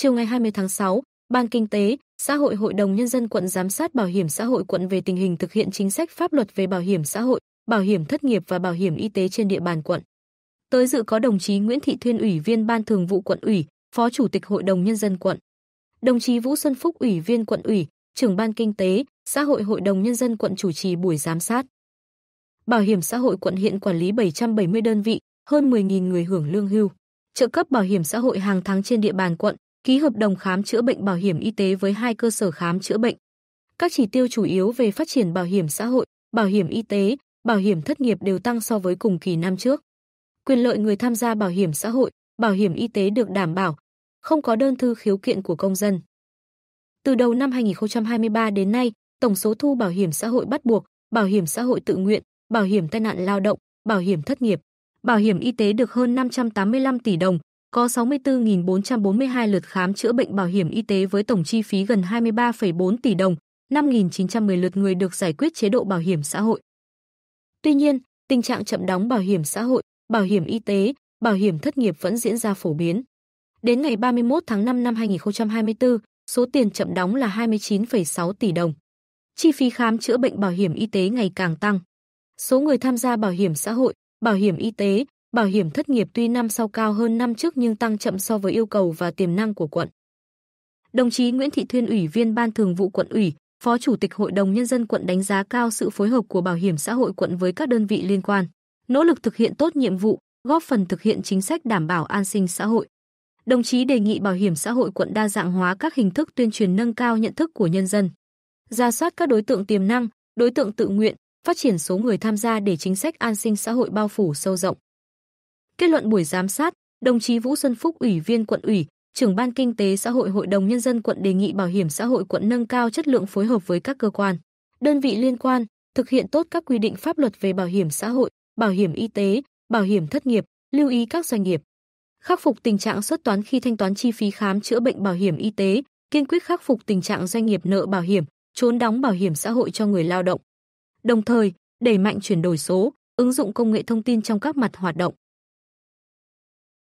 Chiều ngày 20 tháng 6, Ban Kinh tế, Xã hội Hội đồng Nhân dân quận giám sát Bảo hiểm xã hội quận về tình hình thực hiện chính sách pháp luật về bảo hiểm xã hội, bảo hiểm thất nghiệp và bảo hiểm y tế trên địa bàn quận. Tới dự có đồng chí Nguyễn Thị Thuyên Ủy viên Ban Thường vụ quận ủy, Phó Chủ tịch Hội đồng Nhân dân quận. Đồng chí Vũ Xuân Phúc Ủy viên quận ủy, trưởng Ban Kinh tế, Xã hội Hội đồng Nhân dân quận chủ trì buổi giám sát. Bảo hiểm xã hội quận hiện quản lý 770 đơn vị, hơn 10.000 người hưởng lương hưu. Trợ cấp bảo hiểm xã hội hàng tháng trên địa bàn quận ký hợp đồng khám chữa bệnh bảo hiểm y tế với hai cơ sở khám chữa bệnh. Các chỉ tiêu chủ yếu về phát triển bảo hiểm xã hội, bảo hiểm y tế, bảo hiểm thất nghiệp đều tăng so với cùng kỳ năm trước. Quyền lợi người tham gia bảo hiểm xã hội, bảo hiểm y tế được đảm bảo, không có đơn thư khiếu kiện của công dân. Từ đầu năm 2023 đến nay, tổng số thu bảo hiểm xã hội bắt buộc, bảo hiểm xã hội tự nguyện, bảo hiểm tai nạn lao động, bảo hiểm thất nghiệp, bảo hiểm y tế được hơn 585 tỷ đồng, có 64.442 lượt khám chữa bệnh bảo hiểm y tế với tổng chi phí gần 23,4 tỷ đồng, 5.910 lượt người được giải quyết chế độ bảo hiểm xã hội. Tuy nhiên, tình trạng chậm đóng bảo hiểm xã hội, bảo hiểm y tế, bảo hiểm thất nghiệp vẫn diễn ra phổ biến. Đến ngày 31 tháng 5 năm 2024, số tiền chậm đóng là 29,6 tỷ đồng. Chi phí khám chữa bệnh bảo hiểm y tế ngày càng tăng. Số người tham gia bảo hiểm xã hội, bảo hiểm y tế, Bảo hiểm thất nghiệp tuy năm sau cao hơn năm trước nhưng tăng chậm so với yêu cầu và tiềm năng của quận. Đồng chí Nguyễn Thị Thuyên ủy viên Ban Thường vụ quận ủy, Phó Chủ tịch Hội đồng nhân dân quận đánh giá cao sự phối hợp của Bảo hiểm xã hội quận với các đơn vị liên quan, nỗ lực thực hiện tốt nhiệm vụ, góp phần thực hiện chính sách đảm bảo an sinh xã hội. Đồng chí đề nghị Bảo hiểm xã hội quận đa dạng hóa các hình thức tuyên truyền nâng cao nhận thức của nhân dân, ra soát các đối tượng tiềm năng, đối tượng tự nguyện, phát triển số người tham gia để chính sách an sinh xã hội bao phủ sâu rộng. Kết luận buổi giám sát, đồng chí Vũ Xuân Phúc ủy viên quận ủy, trưởng ban kinh tế xã hội Hội đồng nhân dân quận đề nghị Bảo hiểm xã hội quận nâng cao chất lượng phối hợp với các cơ quan, đơn vị liên quan, thực hiện tốt các quy định pháp luật về bảo hiểm xã hội, bảo hiểm y tế, bảo hiểm thất nghiệp, lưu ý các doanh nghiệp khắc phục tình trạng xuất toán khi thanh toán chi phí khám chữa bệnh bảo hiểm y tế, kiên quyết khắc phục tình trạng doanh nghiệp nợ bảo hiểm, trốn đóng bảo hiểm xã hội cho người lao động. Đồng thời, đẩy mạnh chuyển đổi số, ứng dụng công nghệ thông tin trong các mặt hoạt động.